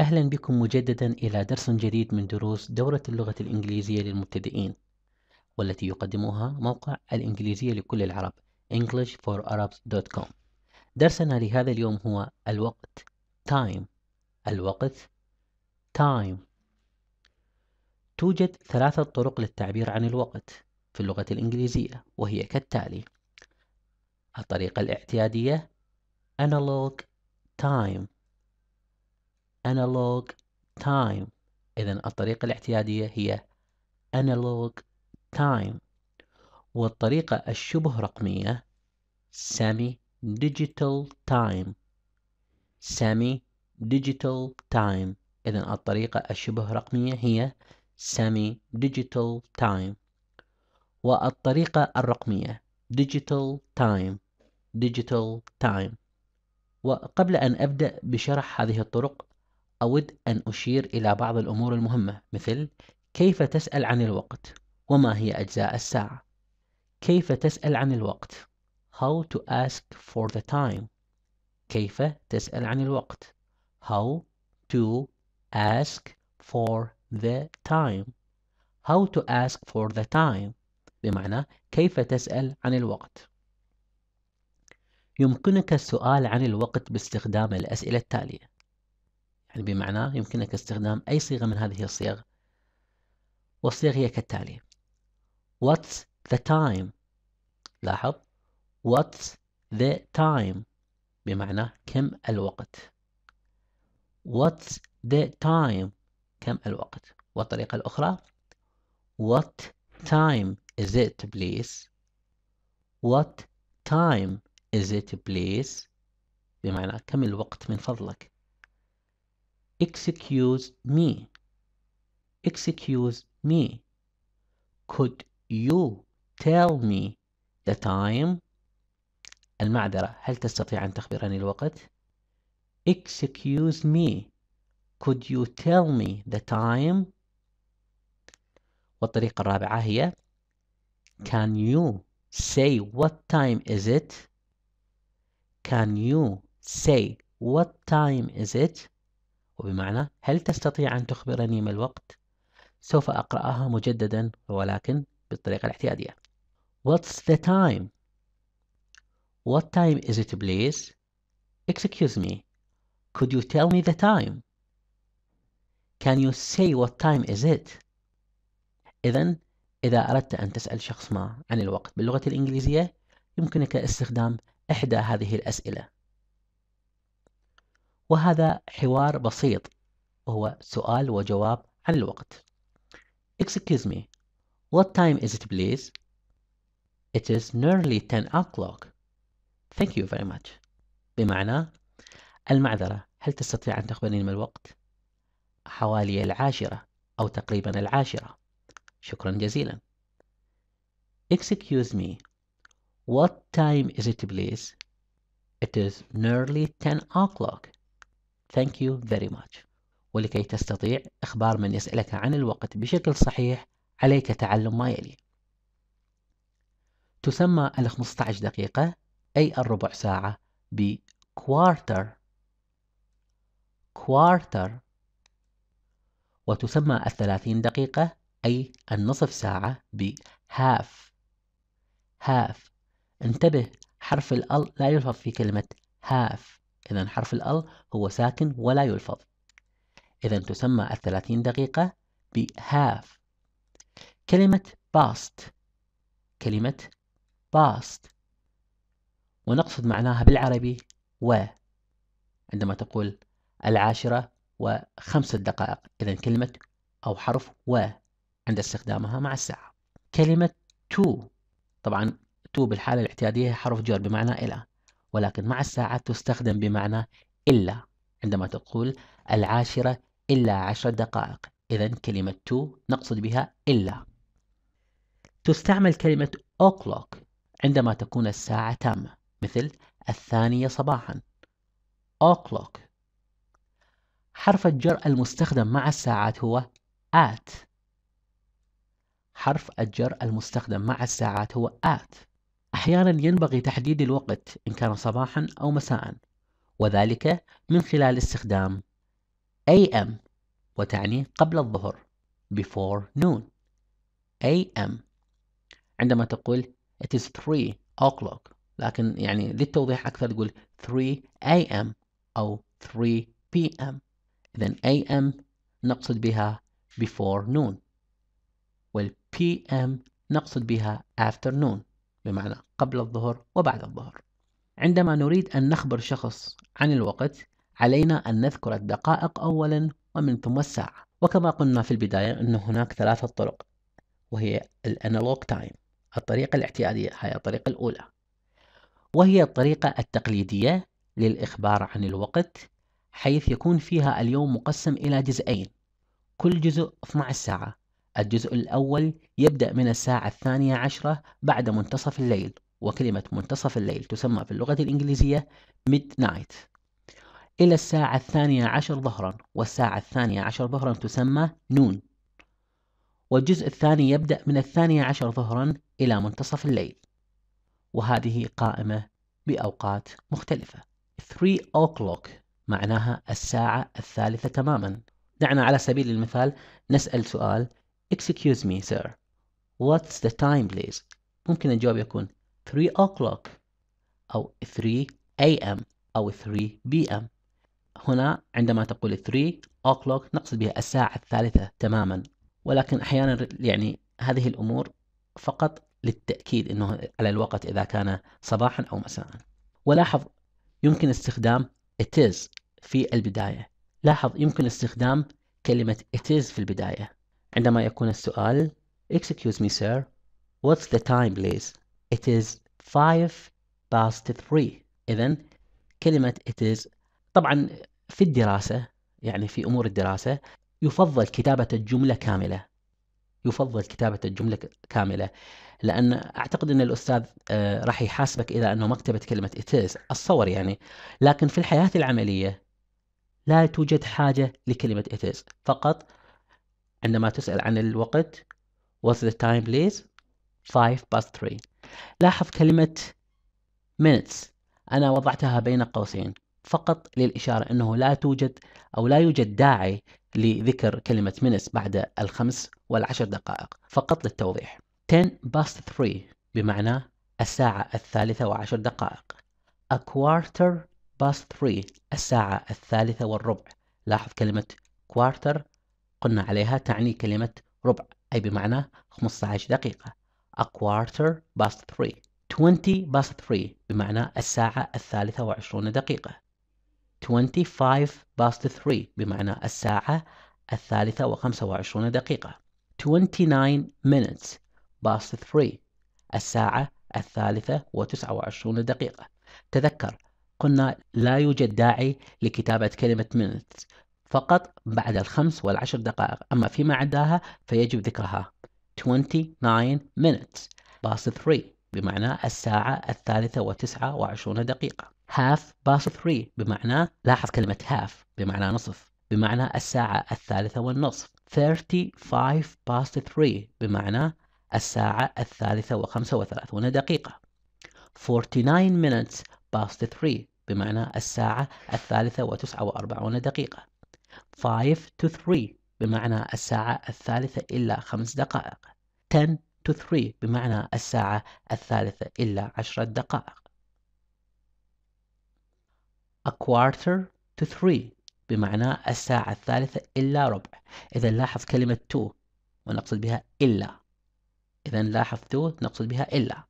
أهلا بكم مجددا إلى درس جديد من دروس دورة اللغة الإنجليزية للمبتدئين والتي يقدمها موقع الإنجليزية لكل العرب englishforarabs.com درسنا لهذا اليوم هو الوقت time الوقت time توجد ثلاثة طرق للتعبير عن الوقت في اللغة الإنجليزية وهي كالتالي الطريقة الاعتيادية analog time analog time إذا الطريقة الاعتيادية هي analog time والطريقة الشبه رقمية semi digital time semi digital time إذا الطريقة الشبه رقمية هي semi digital time والطريقة الرقمية digital time digital time وقبل أن أبدأ بشرح هذه الطرق أود أن أشير إلى بعض الأمور المهمة مثل كيف تسأل عن الوقت وما هي أجزاء الساعة كيف تسأل عن الوقت How to ask for the time كيف تسأل عن الوقت How to ask for the time How to ask for the time بمعنى كيف تسأل عن الوقت يمكنك السؤال عن الوقت باستخدام الأسئلة التالية يعني بمعنى يمكنك استخدام أي صيغة من هذه الصيغ والصيغ هي كالتالي What's the time لاحظ What's the time بمعنى كم الوقت What's the time كم الوقت والطريقة الأخرى What time is it please What time is it please بمعنى كم الوقت من فضلك excuse me, excuse me. Could you tell me the time? المعذرة هل تستطيع أن تخبرني الوقت؟ Excuse me, could you tell me the time? والطريقة الرابعة هي Can you say what time is it? Can you say what time is it? وبمعنى هل تستطيع أن تخبرني ما الوقت؟ سوف أقرأها مجددا ولكن بالطريقة الاعتيادية What's the time? What time is it please? Excuse me. Could you tell me the time? Can you say what time is it? إذا إذا أردت أن تسأل شخص ما عن الوقت باللغة الإنجليزية يمكنك استخدام إحدى هذه الأسئلة وهذا حوار بسيط وهو سؤال وجواب عن الوقت Excuse me What time is it please? It is nearly 10 o'clock Thank you very much بمعنى المعذرة هل تستطيع أن تخبرني ما الوقت؟ حوالي العاشرة أو تقريبا العاشرة شكرا جزيلا Excuse me What time is it please? It is nearly 10 o'clock Thank you very much ولكي تستطيع إخبار من يسألك عن الوقت بشكل صحيح عليك تعلم ما يلي تسمى ال 15 دقيقة أي الربع ساعة ب quarter quarter وتسمى ال 30 دقيقة أي النصف ساعة ب half half انتبه حرف ال لا يلفظ في كلمة half إذا حرف الأل هو ساكن ولا يلفظ إذا تسمى الثلاثين دقيقة ب half كلمة past كلمة past ونقصد معناها بالعربي و عندما تقول العاشرة وخمسة دقائق إذا كلمة أو حرف و عند استخدامها مع الساعة كلمة to طبعا to بالحالة الاعتيادية حرف جر بمعنى إلى ولكن مع الساعات تستخدم بمعنى إلا عندما تقول العاشرة إلا عشر دقائق إذا كلمة تو نقصد بها إلا تستعمل كلمة o'clock عندما تكون الساعة تامة مثل الثانية صباحا o'clock حرف الجر المستخدم مع الساعات هو at حرف الجر المستخدم مع الساعات هو at أحيانا ينبغي تحديد الوقت إن كان صباحا أو مساء وذلك من خلال استخدام AM وتعني قبل الظهر before noon AM عندما تقول it is 3 o'clock لكن يعني للتوضيح أكثر تقول 3 AM أو 3 PM إذا AM نقصد بها before noon وال PM نقصد بها afternoon بمعنى قبل الظهر وبعد الظهر عندما نريد أن نخبر شخص عن الوقت علينا أن نذكر الدقائق أولا ومن ثم الساعة وكما قلنا في البداية أن هناك ثلاثة طرق وهي الأنالوج تايم الطريقة الاعتيادية هي الطريقة الأولى وهي الطريقة التقليدية للإخبار عن الوقت حيث يكون فيها اليوم مقسم إلى جزئين كل جزء 12 ساعة الجزء الأول يبدأ من الساعة الثانية عشرة بعد منتصف الليل وكلمة منتصف الليل تسمى في اللغة الإنجليزية midnight إلى الساعة الثانية عشر ظهرا والساعة الثانية عشر ظهرا تسمى نون والجزء الثاني يبدأ من الثانية عشر ظهرا إلى منتصف الليل وهذه قائمة بأوقات مختلفة 3 o'clock معناها الساعة الثالثة تماما دعنا على سبيل المثال نسأل سؤال Excuse me, sir. What's the time, please? ممكن الجواب يكون 3 o'clock أو 3 a.m. أو 3 p.m. هنا عندما تقول 3 o'clock نقصد بها الساعة الثالثة تماما ولكن أحيانا يعني هذه الأمور فقط للتأكيد أنه على الوقت إذا كان صباحا أو مساء ولاحظ يمكن استخدام it is في البداية لاحظ يمكن استخدام كلمة it is في البداية عندما يكون السؤال Excuse me sir, what's the time please? It is 5 past 3 إذا كلمة it is طبعا في الدراسة يعني في أمور الدراسة يفضل كتابة الجملة كاملة يفضل كتابة الجملة كاملة لأن أعتقد أن الأستاذ آه، راح يحاسبك إذا أنه ما كتبت كلمة it is أتصور يعني لكن في الحياة العملية لا توجد حاجة لكلمة it is فقط عندما تسأل عن الوقت What's the time please 5 past 3 لاحظ كلمة minutes أنا وضعتها بين قوسين فقط للإشارة أنه لا توجد أو لا يوجد داعي لذكر كلمة minutes بعد الخمس والعشر دقائق فقط للتوضيح 10 past 3 بمعنى الساعة الثالثة وعشر دقائق a quarter past 3 الساعة الثالثة والربع لاحظ كلمة quarter قلنا عليها تعني كلمة ربع أي بمعنى 15 دقيقة a quarter past three 20 past three بمعنى الساعة الثالثة وعشرون دقيقة 25 past three بمعنى الساعة الثالثة وخمسة وعشرون دقيقة 29 minutes past three الساعة الثالثة وتسعة وعشرون دقيقة تذكر قلنا لا يوجد داعي لكتابة كلمة minutes فقط بعد الخمس والعشر دقائق أما فيما عداها فيجب ذكرها 29 minutes past 3 بمعنى الساعة الثالثة وتسعة وعشرون دقيقة half past 3 بمعنى لاحظ كلمة half بمعنى نصف بمعنى الساعة الثالثة والنصف 35 past 3 بمعنى الساعة الثالثة وخمسة وثلاثون دقيقة 49 minutes past 3 بمعنى الساعة الثالثة وتسعة وأربعون دقيقة 5 to 3 بمعنى الساعة الثالثة إلا خمس دقائق 10 to 3 بمعنى الساعة الثالثة إلا عشرة دقائق a quarter to 3 بمعنى الساعة الثالثة إلا ربع إذا لاحظ كلمة to ونقصد بها إلا إذا لاحظ to نقصد بها إلا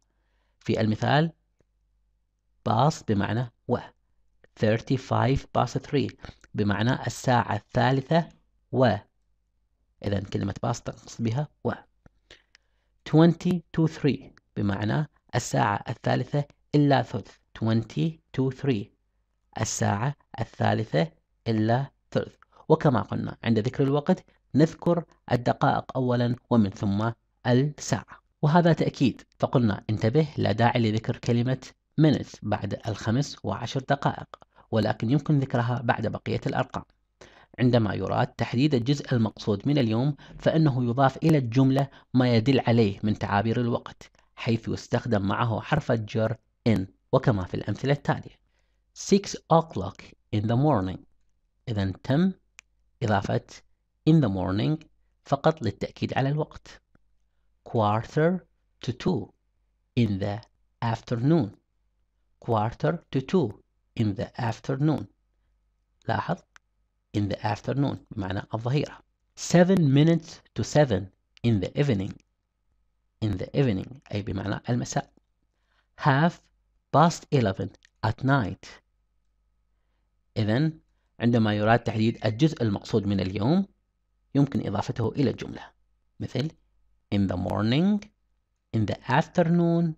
في المثال باص بمعنى و 35 باص 3 بمعنى الساعة الثالثة و إذا كلمة باست نقصد بها و 20 to 3 بمعنى الساعة الثالثة إلا ثلث 20 to 3 الساعة الثالثة إلا ثلث وكما قلنا عند ذكر الوقت نذكر الدقائق أولا ومن ثم الساعة وهذا تأكيد فقلنا انتبه لا داعي لذكر كلمة minutes بعد الخمس وعشر دقائق ولكن يمكن ذكرها بعد بقية الأرقام عندما يراد تحديد الجزء المقصود من اليوم فإنه يضاف إلى الجملة ما يدل عليه من تعابير الوقت حيث يستخدم معه حرف الجر in وكما في الأمثلة التالية 6 o'clock in the morning إذا تم إضافة in the morning فقط للتأكيد على الوقت quarter to two in the afternoon quarter to two in the afternoon لاحظ in the afternoon بمعنى الظهيرة 7 minutes to 7 in the evening in the evening أي بمعنى المساء half past 11 at night إذن عندما يراد تحديد الجزء المقصود من اليوم يمكن إضافته إلى الجملة مثل in the morning in the afternoon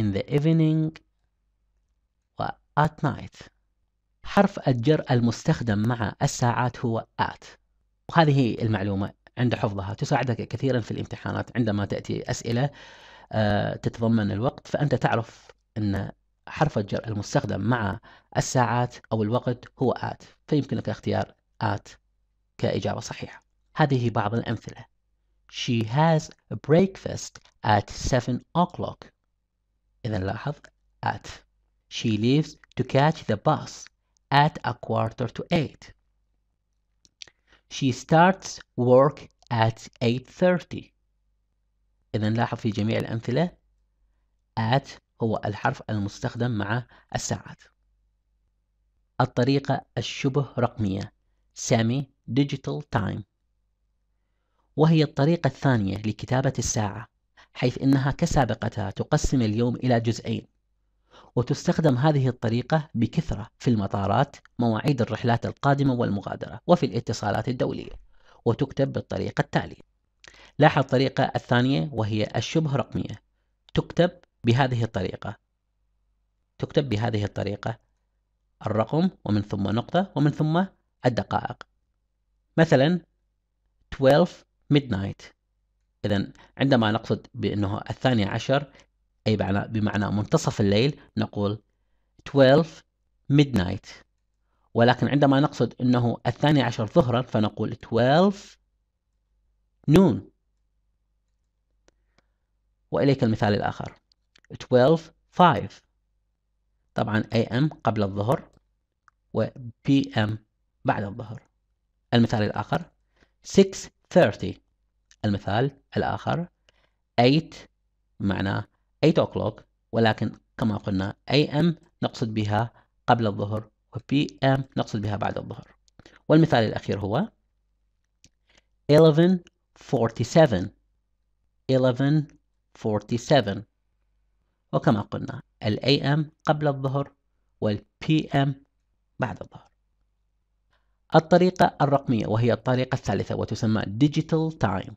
in the evening at night حرف الجر المستخدم مع الساعات هو at وهذه المعلومة عند حفظها تساعدك كثيرا في الامتحانات عندما تأتي أسئلة آه، تتضمن الوقت فأنت تعرف أن حرف الجر المستخدم مع الساعات أو الوقت هو at فيمكنك اختيار at كإجابة صحيحة هذه بعض الأمثلة She has breakfast at 7 o'clock إذا لاحظ at She leaves to catch the bus at a quarter to eight. She starts work at 8.30 إذا لاحظ في جميع الأمثلة at هو الحرف المستخدم مع الساعات الطريقة الشبه رقمية semi digital time وهي الطريقة الثانية لكتابة الساعة حيث إنها كسابقتها تقسم اليوم إلى جزئين وتستخدم هذه الطريقة بكثرة في المطارات مواعيد الرحلات القادمة والمغادرة وفي الاتصالات الدولية وتكتب بالطريقة التالية لاحظ الطريقة الثانية وهي الشبه رقمية تكتب بهذه الطريقة تكتب بهذه الطريقة الرقم ومن ثم نقطة ومن ثم الدقائق مثلا 12 midnight إذا عندما نقصد بأنه الثانية عشر أي بمعنى منتصف الليل نقول 12 midnight ولكن عندما نقصد أنه الثاني عشر ظهرا فنقول 12 noon وإليك المثال الآخر 12 5 طبعا AM قبل الظهر و PM بعد الظهر المثال الآخر 6:30 المثال الآخر 8 معناه 8 o'clock ولكن كما قلنا AM نقصد بها قبل الظهر و PM نقصد بها بعد الظهر والمثال الأخير هو 11:47 11:47 وكما قلنا الـ AM قبل الظهر والـ PM بعد الظهر الطريقة الرقمية وهي الطريقة الثالثة وتسمى Digital Time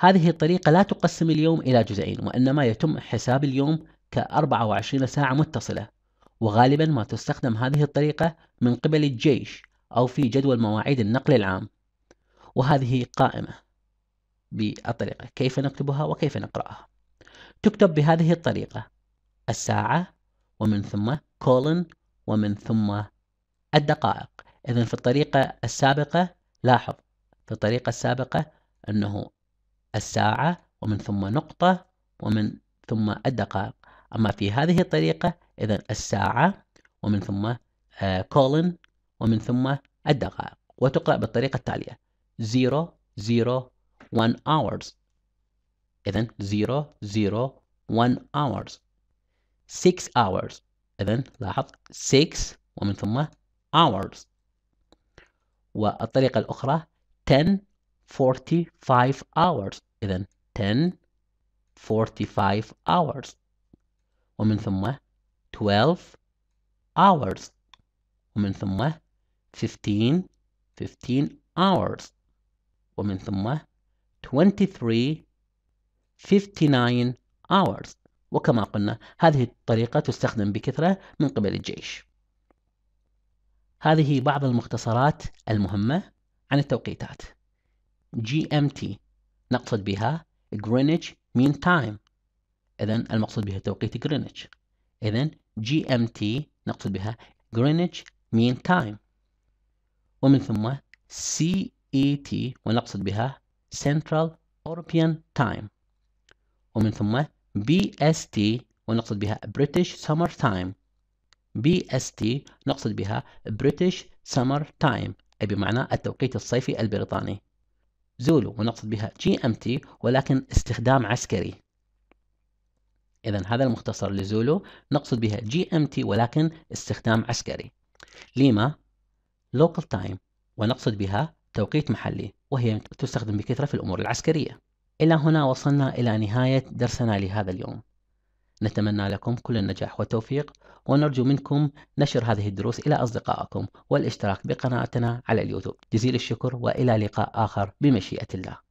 هذه الطريقة لا تقسم اليوم إلى جزئين وإنما يتم حساب اليوم ك 24 ساعة متصلة وغالبا ما تستخدم هذه الطريقة من قبل الجيش أو في جدول مواعيد النقل العام وهذه قائمة بالطريقة كيف نكتبها وكيف نقرأها تكتب بهذه الطريقة الساعة ومن ثم كولن ومن ثم الدقائق إذا في الطريقة السابقة لاحظ في الطريقة السابقة أنه الساعة ومن ثم نقطة ومن ثم الدقائق أما في هذه الطريقة إذا الساعة ومن ثم كولن آه، ومن ثم الدقائق وتقرأ بالطريقة التالية 0 0 1 hours إذا 0 0 1 hours 6 hours إذا لاحظ 6 ومن ثم hours والطريقة الأخرى 10 45 hours إذا 10 45 hours ومن ثم 12 hours ومن ثم 15 15 hours ومن ثم 23 59 hours وكما قلنا هذه الطريقة تستخدم بكثرة من قبل الجيش هذه بعض المختصرات المهمة عن التوقيتات GMT نقصد بها Greenwich Mean Time إذن المقصود بها توقيت Greenwich إذن GMT نقصد بها Greenwich Mean Time ومن ثم CET ونقصد بها Central European Time ومن ثم BST ونقصد بها British Summer Time BST نقصد بها British Summer Time أي بمعنى التوقيت الصيفي البريطاني زولو ونقصد بها جي ام تي ولكن استخدام عسكري إذا هذا المختصر لزولو نقصد بها جي ام تي ولكن استخدام عسكري ليما لوكال تايم ونقصد بها توقيت محلي وهي تستخدم بكثرة في الأمور العسكرية إلى هنا وصلنا إلى نهاية درسنا لهذا اليوم نتمنى لكم كل النجاح والتوفيق ونرجو منكم نشر هذه الدروس إلى أصدقائكم والاشتراك بقناتنا على اليوتيوب جزيل الشكر وإلى لقاء آخر بمشيئة الله